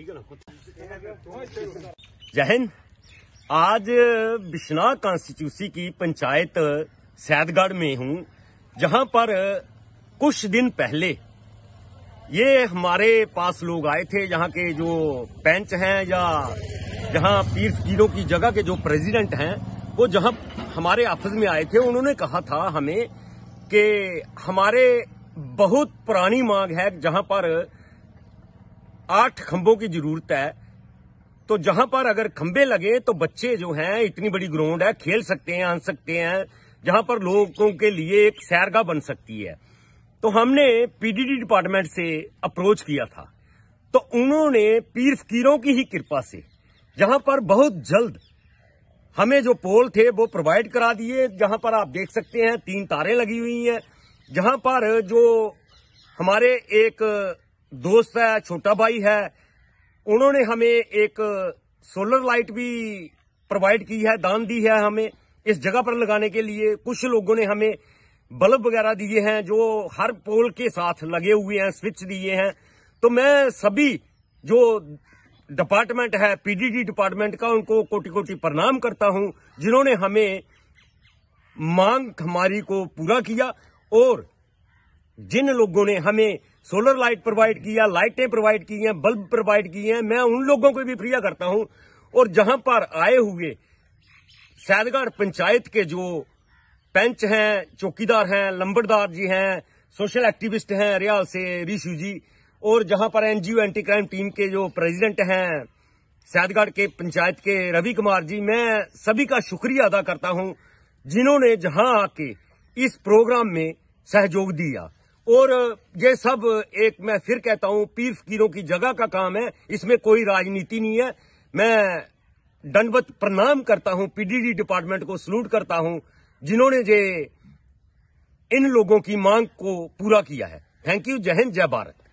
ठीक जय हिंद आज बिश्नाह कॉन्स्टिट्यूसी की पंचायत सैदगढ़ में हूं जहां पर कुछ दिन पहले ये हमारे पास लोग आए थे यहाँ के जो पेंच हैं या जहाँ पीर फकीरों की जगह के जो प्रेसिडेंट हैं वो जहाँ हमारे ऑफिस में आए थे उन्होंने कहा था हमें कि हमारे बहुत पुरानी मांग है जहाँ पर आठ खंभों की जरूरत है तो जहां पर अगर खंबे लगे तो बच्चे जो हैं इतनी बड़ी ग्राउंड है खेल सकते हैं आ सकते हैं जहां पर लोगों के लिए एक सैरगाह बन सकती है तो हमने पीडीडी डिपार्टमेंट से अप्रोच किया था तो उन्होंने पीर फकीरों की ही कृपा से जहां पर बहुत जल्द हमें जो पोल थे वो प्रोवाइड करा दिए जहां पर आप देख सकते हैं तीन तारें लगी हुई हैं जहां पर जो हमारे एक दोस्त है छोटा भाई है उन्होंने हमें एक सोलर लाइट भी प्रोवाइड की है दान दी है हमें इस जगह पर लगाने के लिए कुछ लोगों ने हमें बल्ब वगैरह दिए हैं जो हर पोल के साथ लगे हुए हैं स्विच दिए हैं तो मैं सभी जो डिपार्टमेंट है पीडीडी डिपार्टमेंट का उनको कोटि कोटि प्रणाम करता हूं जिन्होंने हमें मांग हमारी को पूरा किया और जिन लोगों ने हमें सोलर लाइट प्रोवाइड किया लाइटें प्रोवाइड की हैं बल्ब प्रोवाइड किए हैं मैं उन लोगों को भी प्रिया करता हूं और जहां पर आए हुए सैदगढ़ पंचायत के जो पंच हैं चौकीदार हैं लंबड़दार जी हैं सोशल एक्टिविस्ट हैं रियाल से रिशु जी और जहां पर एनजीओ एंटी क्राइम टीम के जो प्रेजिडेंट हैं सैदगढ़ के पंचायत के रवि कुमार जी मैं सभी का शुक्रिया अदा करता हूं जिन्होंने जहां आके इस प्रोग्राम में सहयोग दिया और ये सब एक मैं फिर कहता हूं पीर फकीरों की जगह का काम है इसमें कोई राजनीति नहीं है मैं दंडवत प्रणाम करता हूं पीडीडी डिपार्टमेंट को सल्यूट करता हूं जिन्होंने जे इन लोगों की मांग को पूरा किया है थैंक यू जय हिंद जय भारत